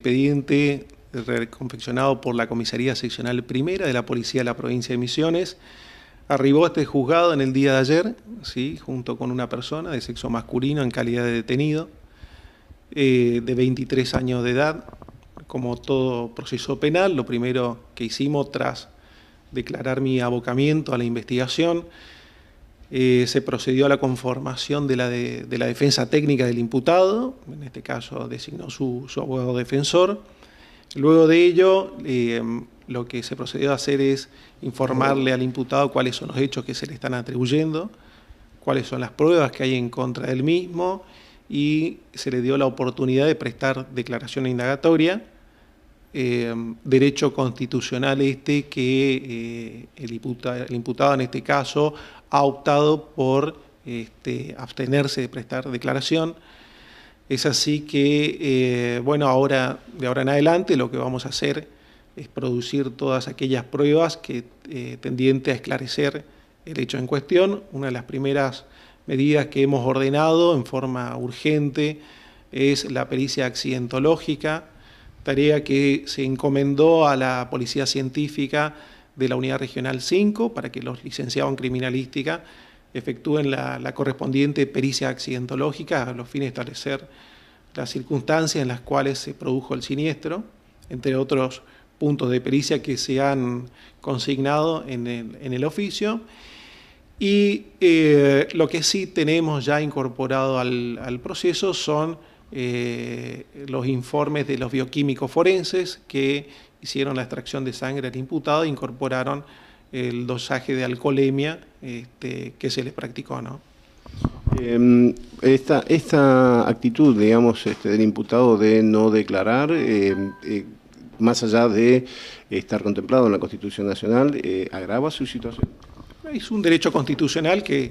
expediente reconfeccionado por la Comisaría Seccional Primera de la Policía de la Provincia de Misiones. Arribó a este juzgado en el día de ayer, ¿sí? junto con una persona de sexo masculino en calidad de detenido, eh, de 23 años de edad. Como todo proceso penal, lo primero que hicimos tras declarar mi abocamiento a la investigación eh, se procedió a la conformación de la, defensa técnica del imputado, en este caso designó su, abogado defensor. Luego de ello, em, lo que se procedió a hacer es informarle al imputado cuáles son los hechos que se le están atribuyendo, cuáles son las pruebas que hay en contra del mismo y se le dio la oportunidad de prestar declaración indagatoria eh, derecho constitucional este que eh, el, imputado en este caso ha optado por este, abstenerse de prestar declaración. Es así que, eh, bueno, ahora, de ahora en adelante lo que vamos a hacer es producir todas aquellas pruebas que tendiente a esclarecer el hecho en cuestión. Una de las primeras medidas que hemos ordenado en forma urgente es la pericia accidentológica, tarea que se encomendó a la Policía Científica de la Unidad Regional 5 para que los licenciados en criminalística efectúen la, correspondiente pericia accidentológica a los fines de establecer las circunstancias en las cuales se produjo el siniestro, entre otros puntos de pericia que se han consignado en el, oficio. Y eh, lo que sí tenemos ya incorporado al proceso son eh, los informes de los bioquímicos forenses que hicieron la extracción de sangre al imputado e incorporaron el dosaje de alcoholemia este, que se les practicó. ¿no? Em, esta, actitud, digamos, este, del imputado de no declarar, em, eh, más allá de estar contemplado en la Constitución Nacional, eh, ¿agrava su situación? Es un derecho constitucional que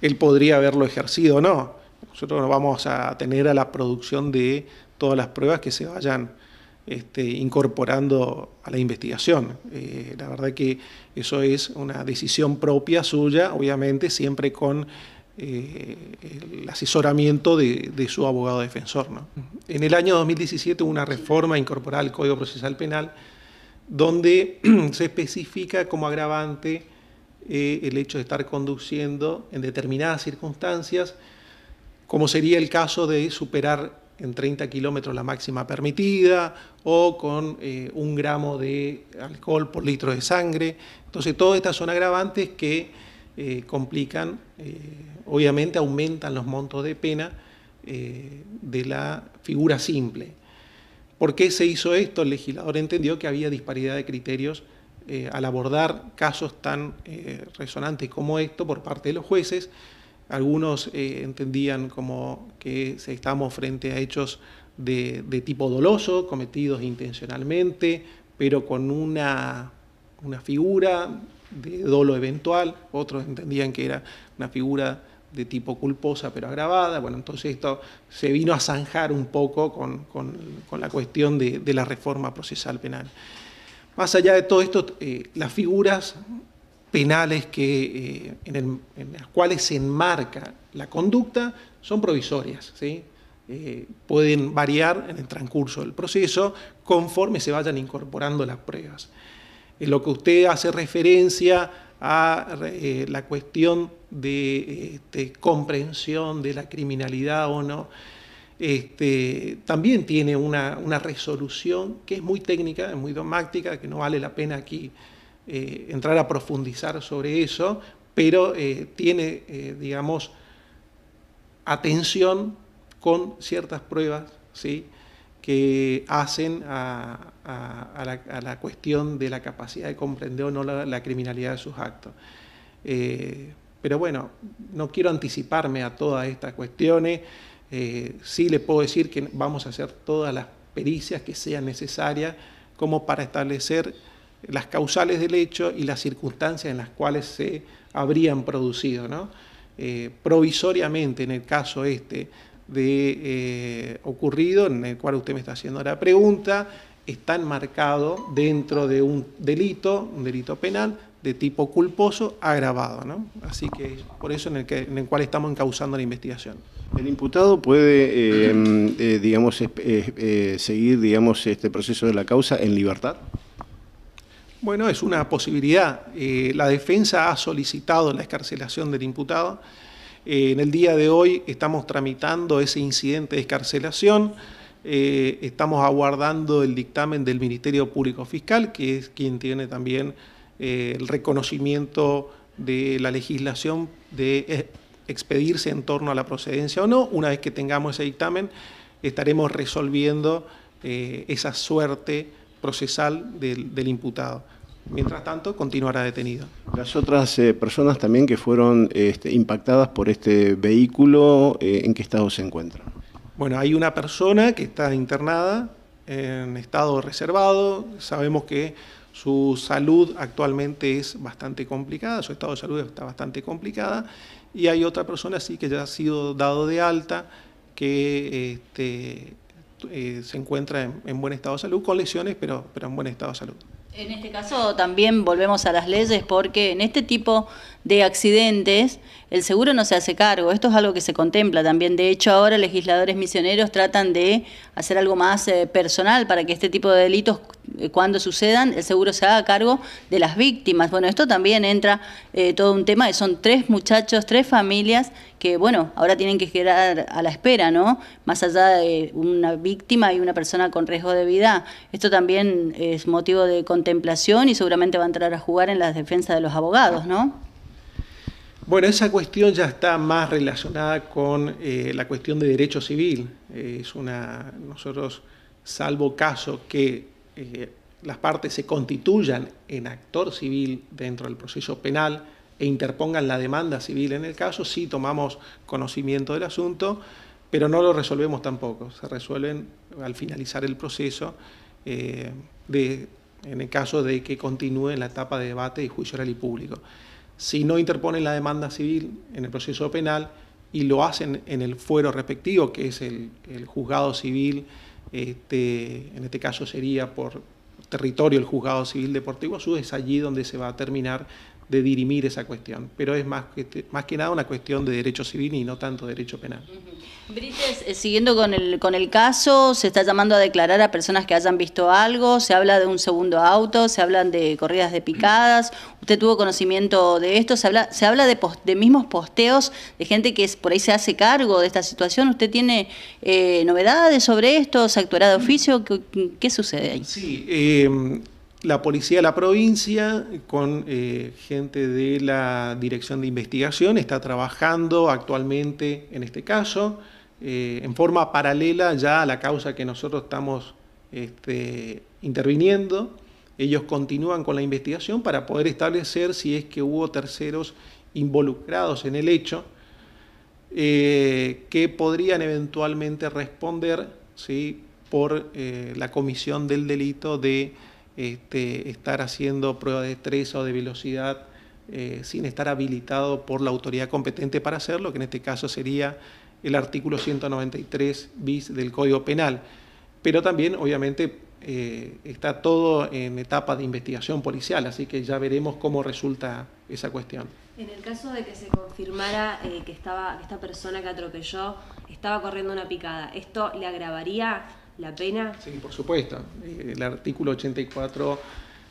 él podría haberlo ejercido no. Nosotros vamos a tener a la producción de todas las pruebas que se vayan este, incorporando a la investigación. Eh, la verdad que eso es una decisión propia suya, obviamente, siempre con eh, el asesoramiento de, su abogado defensor. ¿no? En el año 2017 hubo una reforma incorporada al Código Procesal Penal donde se especifica como agravante eh, el hecho de estar conduciendo en determinadas circunstancias como sería el caso de superar en 30 kilómetros la máxima permitida o con eh, un gramo de alcohol por litro de sangre. Entonces, todas estas son agravantes que eh, complican, eh, obviamente aumentan los montos de pena de la figura simple. ¿Por qué se hizo esto? El legislador entendió que había disparidad de criterios al abordar casos tan resonantes como esto por parte de los jueces, algunos eh, entendían como que estamos frente a hechos de, tipo doloso, cometidos intencionalmente, pero con una, una figura de dolo eventual. Otros entendían que era una figura de tipo culposa pero agravada. Bueno, entonces esto se vino a zanjar un poco con, la cuestión de, la reforma procesal penal. Más allá de todo esto, eh, las figuras penales que, eh, en, las cuales se enmarca la conducta son provisorias, eh, pueden variar en el transcurso del proceso conforme se vayan incorporando las pruebas. lo que usted hace referencia a eh, la cuestión de este, comprensión de la criminalidad o no, este, también tiene una, resolución que es muy técnica, es muy dogmática, que no vale la pena aquí eh, entrar a profundizar sobre eso, pero eh, tiene, eh, digamos, atención con ciertas pruebas ¿sí? que hacen a, la, cuestión de la capacidad de comprender o no la, la criminalidad de sus actos. pero bueno, no quiero anticiparme a todas estas cuestiones. sí le puedo decir que vamos a hacer todas las pericias que sean necesarias como para establecer las causales del hecho y las circunstancias en las cuales se habrían producido. ¿no? Eh, provisoriamente, en el caso este de eh, ocurrido, en el cual usted me está haciendo la pregunta, está marcados dentro de un delito, un delito penal de tipo culposo agravado. ¿no? Así que por eso en el, en el cual estamos encauzando la investigación. El imputado puede, eh, digamos, seguir digamos, este proceso de la causa en libertad. Bueno, es una posibilidad. Eh, la defensa ha solicitado la escarcelación del imputado. Eh, en el día de hoy estamos tramitando ese incidente de escarcelación. Eh, estamos aguardando el dictamen del Ministerio Público Fiscal, que es quien tiene también el reconocimiento de la legislación de expedirse en torno a la procedencia o no. Una vez que tengamos ese dictamen, estaremos resolviendo esa suerte procesal del imputado. Mientras tanto, continuará detenido. Las otras eh, personas también que fueron este, impactadas por este vehículo, eh, ¿en qué estado se encuentran? Bueno, hay una persona que está internada en estado reservado. Sabemos que su salud actualmente es bastante complicada, su estado de salud está bastante complicada. Y hay otra persona sí que ya ha sido dado de alta, que este, eh, se encuentra en, buen estado de salud, con lesiones, pero en buen estado de salud. En este caso también volvemos a las leyes porque en este tipo de accidentes el seguro no se hace cargo. Esto es algo que se contempla también. De hecho, ahora legisladores misioneros tratan de hacer algo más eh, personal para que este tipo de delitos eh, cuando sucedan, el seguro se haga cargo de las víctimas. Bueno, esto también entra eh, todo un tema, son tres muchachos, tres familias que, bueno, ahora tienen que quedar a la espera, ¿no? Más allá de una víctima y una persona con riesgo de vida. Esto también es motivo de contemplación y seguramente va a entrar a jugar en la defensa de los abogados, ¿no? Bueno, esa cuestión ya está más relacionada con eh, la cuestión de derecho civil. es una, nosotros, salvo caso que eh, las partes se constituyan en actor civil dentro del proceso penal e interpongan la demanda civil en el caso, sí tomamos conocimiento del asunto, pero no lo resolvemos tampoco. Se resuelven al finalizar el proceso, eh, en el caso de que continúe la etapa de debate y juicio oral y público. Si no interponen la demanda civil en el proceso penal y lo hacen en el fuero respectivo, que es el, el juzgado civil, este, en este caso sería por territorio el juzgado civil deportivo Azul, es allí donde se va a terminar de dirimir esa cuestión, pero es más que, más que nada una cuestión de derecho civil y no tanto derecho penal. Brites, eh, siguiendo con el, con el caso, se está llamando a declarar a personas que hayan visto algo, se habla de un segundo auto, se hablan de corridas de picadas, usted tuvo conocimiento de esto, se habla, se habla de, de mismos posteos de gente que por ahí se hace cargo de esta situación, ¿usted tiene eh, novedades sobre esto? ¿Se actuará de oficio? ¿Qué, sucede ahí? Sí, em, la policía de la provincia, con eh, gente de la Dirección de Investigación, está trabajando actualmente en este caso, eh, en forma paralela ya a la causa que nosotros estamos este, interviniendo. Ellos continúan con la investigación para poder establecer si es que hubo terceros involucrados en el hecho eh, que podrían eventualmente responder ¿sí? por la comisión del delito de este, estar haciendo prueba de estrés o de velocidad eh, sin estar habilitado por la autoridad competente para hacerlo, que en este caso sería el artículo 193 bis del Código Penal. Pero también, obviamente, eh, está todo en etapa de investigación policial, así que ya veremos cómo resulta esa cuestión. En el caso de que se confirmara eh, que estaba, esta persona que atropelló estaba corriendo una picada, ¿esto le agravaría la pena? Sí, por supuesto. Eh, el artículo 84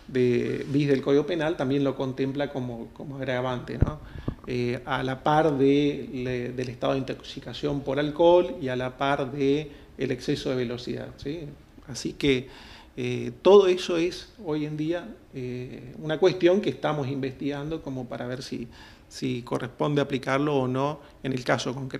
de bis del Código Penal también lo contempla como, como agravante, ¿no? Eh, a la par del estado de intoxicación por alcohol y a la par de exceso de velocidad. Así que eh, todo eso es hoy en día una cuestión que estamos investigando como para ver si, si corresponde aplicarlo o no en el caso concreto.